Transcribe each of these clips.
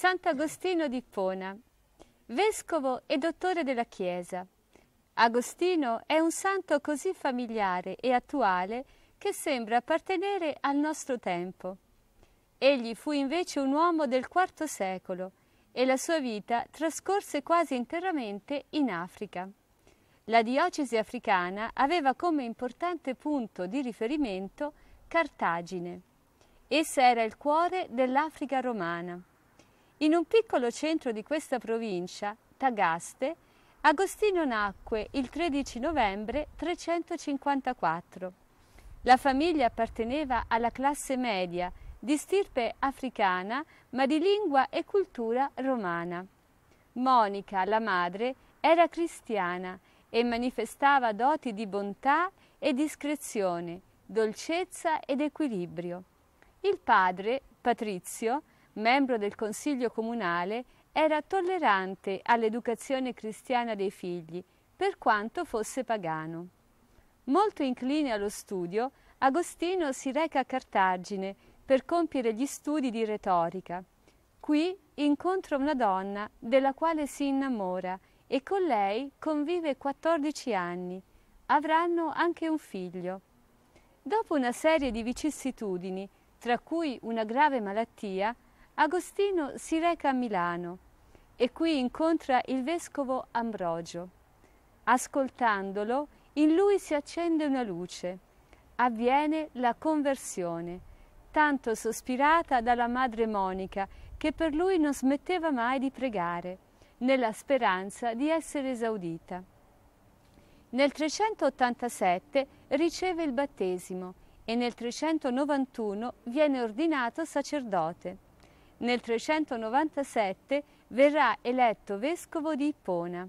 Sant'Agostino di Pona, vescovo e dottore della Chiesa. Agostino è un santo così familiare e attuale che sembra appartenere al nostro tempo. Egli fu invece un uomo del IV secolo e la sua vita trascorse quasi interamente in Africa. La diocesi africana aveva come importante punto di riferimento Cartagine. Essa era il cuore dell'Africa romana. In un piccolo centro di questa provincia, Tagaste, Agostino nacque il 13 novembre 354. La famiglia apparteneva alla classe media, di stirpe africana, ma di lingua e cultura romana. Monica, la madre, era cristiana e manifestava doti di bontà e discrezione, dolcezza ed equilibrio. Il padre, Patrizio, membro del Consiglio Comunale, era tollerante all'educazione cristiana dei figli, per quanto fosse pagano. Molto incline allo studio, Agostino si reca a Cartagine per compiere gli studi di retorica. Qui incontra una donna della quale si innamora e con lei convive 14 anni. Avranno anche un figlio. Dopo una serie di vicissitudini, tra cui una grave malattia, Agostino si reca a Milano e qui incontra il vescovo Ambrogio. Ascoltandolo, in lui si accende una luce. Avviene la conversione, tanto sospirata dalla madre Monica, che per lui non smetteva mai di pregare, nella speranza di essere esaudita. Nel 387 riceve il battesimo e nel 391 viene ordinato sacerdote. Nel 397 verrà eletto vescovo di Ippona.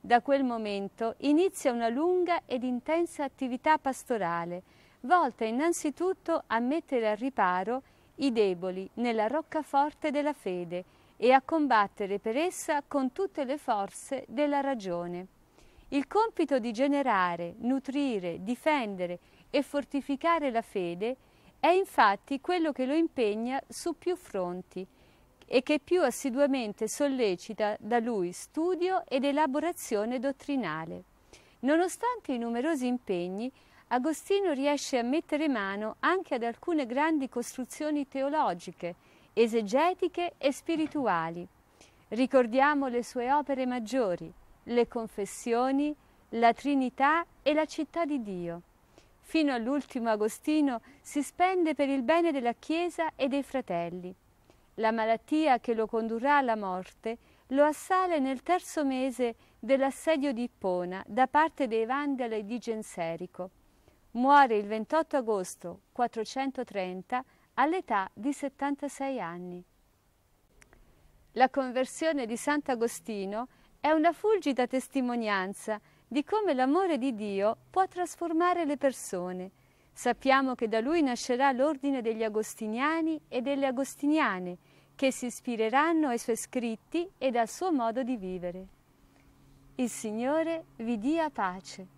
Da quel momento inizia una lunga ed intensa attività pastorale, volta innanzitutto a mettere al riparo i deboli nella roccaforte della fede e a combattere per essa con tutte le forze della ragione. Il compito di generare, nutrire, difendere e fortificare la fede è infatti quello che lo impegna su più fronti e che più assiduamente sollecita da lui studio ed elaborazione dottrinale. Nonostante i numerosi impegni, Agostino riesce a mettere mano anche ad alcune grandi costruzioni teologiche, esegetiche e spirituali. Ricordiamo le sue opere maggiori, le confessioni, la Trinità e la città di Dio fino all'ultimo Agostino, si spende per il bene della Chiesa e dei fratelli. La malattia che lo condurrà alla morte lo assale nel terzo mese dell'assedio di Ippona da parte dei Vandali di Genserico. Muore il 28 agosto 430 all'età di 76 anni. La conversione di Sant'Agostino è una fulgida testimonianza di come l'amore di Dio può trasformare le persone. Sappiamo che da lui nascerà l'ordine degli agostiniani e delle agostiniane, che si ispireranno ai suoi scritti ed al suo modo di vivere. Il Signore vi dia pace.